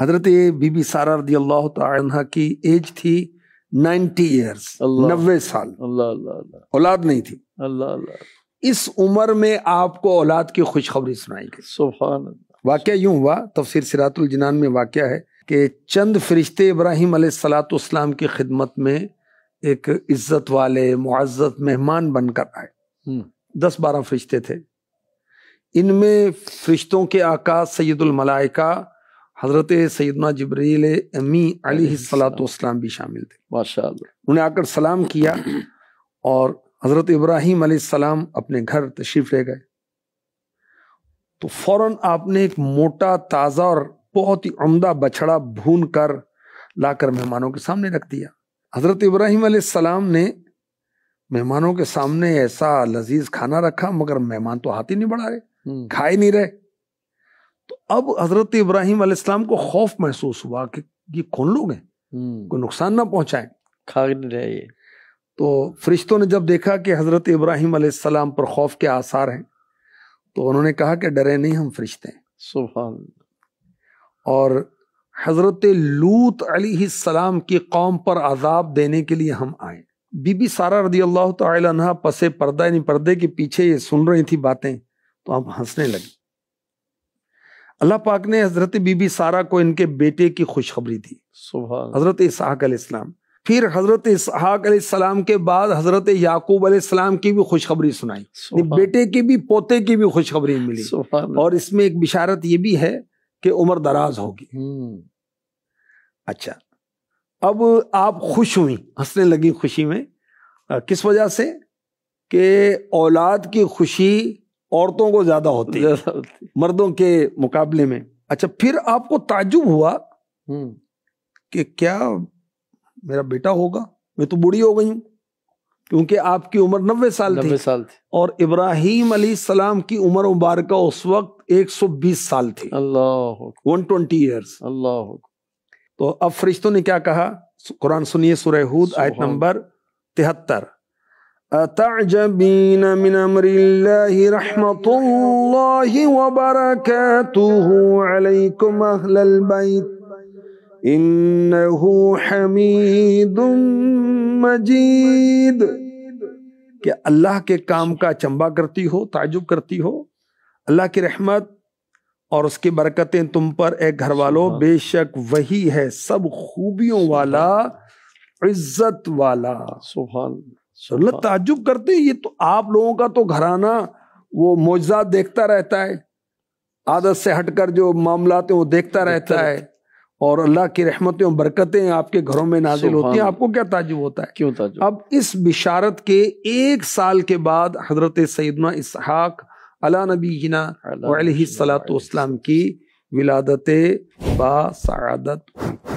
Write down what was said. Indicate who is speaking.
Speaker 1: हजरत बीबी सारा रदी अल्लाह की एज थी नाइन्टी ईयर्स नब्बे साल औलाद नहीं थी अल्लाह अल्लाह इस उम्र में आपको औलाद की खुशखबरी सुनाई गई सुबह वाक्य यूं हुआ तफसर सिरातुल जिनान में वाक़ है कि चंद फरिश्ते इब्राहिम सलाम की खिदमत में एक इज्जत वाले मुआज़त मेहमान बनकर आए हम्म। दस बारह फरिश्ते थे इनमें फरिश्तों के आका सैदुल मलाइका हज़रत सैदना जबरील अमी सलाम भी शामिल थे माशा उन्हें आकर सलाम किया और हज़रत इब्राहिम सलाम अपने घर तशरीफ ले गए तो फौरन आपने एक मोटा ताज़ा और बहुत ही उमदा बछड़ा भून कर लाकर मेहमानों के सामने रख दिया हज़रत इब्राहिम सलाम ने मेहमानों के सामने ऐसा लजीज खाना रखा मगर मेहमान तो हाथ ही नहीं बढ़ा रहे हम्म। खा ही नहीं रहे तो अब हजरत इब्राहिम अलैहिस्सलाम को खौफ महसूस हुआ कि ये कौन लोग हैं हम्म। कोई नुकसान ना पहुंचाए खा ये तो फरिश्तों ने जब देखा कि हजरत इब्राहिम अलैहिस्सलाम पर खौफ के आसार हैं तो उन्होंने कहा कि डरे नहीं हम फरिश्ते हैं सुबह और हजरत लूत सलाम की कौम पर आजाब देने के लिए हम आए बीबी सारा रदी अल्लाह तहा पसे पर्दा यानी पर्दे के पीछे ये सुन रही थी बातें तो आप हंसने लगी अल्लाह पाक ने हजरत बीबी सारा को इनके बेटे की खुशखबरी दी हजरत इसहाक फिर हजरत इसहाक के बाद हजरत याकूब अलैहिस्सलाम की भी खुशखबरी सुनाई बेटे की भी पोते की भी खुशखबरी मिली और इसमें एक बिशारत ये भी है कि उम्र दराज होगी हम्म। अच्छा अब आप खुश हुई हंसने लगी खुशी में आ, किस वजह से कि औलाद की खुशी औरतों को ज्यादा होती है मर्दों के मुकाबले में अच्छा फिर आपको ताजुब हुआ हम्म। कि क्या मेरा बेटा होगा मैं तो बूढ़ी हो गई हूं क्योंकि आपकी उम्र नब्बे साल नब्बे साल थी और इब्राहिम अली सलाम की उम्र मुबारक उस वक्त 120 साल थी Allah one twenty years Allah तो अब फरिश्तों ने क्या कहा कुरान सुनिए सुरहूद आयत नंबर तिहत्तर أتعجبين من أمر الله رحمة الله وبركاته عليكم أهل البيت إنه حميد مجيد क्या अल्लाह के काम का चंबा करती हो ताजुब करती हो अल्लाह की रहमत और उसकी बरकतें तुम पर ए घर वालों बेशक वही है सब खूबियों वाला इज्जत वाला सुभान तो सुल्लत ताजुब करते ये तो आप लोगों का तो घराना वो मोजा देखता रहता है आदत से हटकर जो मामला वो देखता रहता है और अल्लाह की रहमतें और बरकतें आपके घरों में नाजिल होती हैं आपको क्या ताजुब होता है क्यों ताजुब अब इस बिशारत के एक साल के बाद हजरत सैदना इसहाक अला नबीना सलात की विलादत बादत